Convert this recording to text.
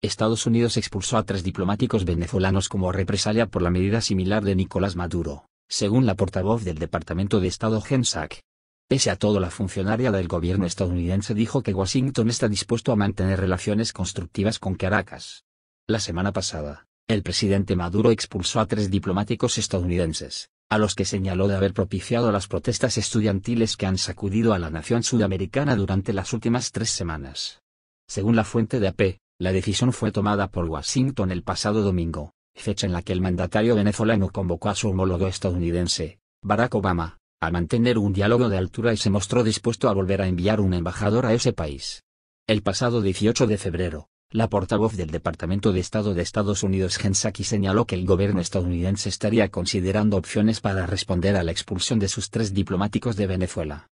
Estados Unidos expulsó a tres diplomáticos venezolanos como represalia por la medida similar de Nicolás Maduro, según la portavoz del Departamento de Estado Gensack. Pese a todo, la funcionaria del gobierno estadounidense dijo que Washington está dispuesto a mantener relaciones constructivas con Caracas. La semana pasada, el presidente Maduro expulsó a tres diplomáticos estadounidenses, a los que señaló de haber propiciado las protestas estudiantiles que han sacudido a la nación sudamericana durante las últimas tres semanas. Según la fuente de AP, la decisión fue tomada por Washington el pasado domingo, fecha en la que el mandatario venezolano convocó a su homólogo estadounidense, Barack Obama, a mantener un diálogo de altura y se mostró dispuesto a volver a enviar un embajador a ese país. El pasado 18 de febrero, la portavoz del Departamento de Estado de Estados Unidos Hensaki, señaló que el gobierno estadounidense estaría considerando opciones para responder a la expulsión de sus tres diplomáticos de Venezuela.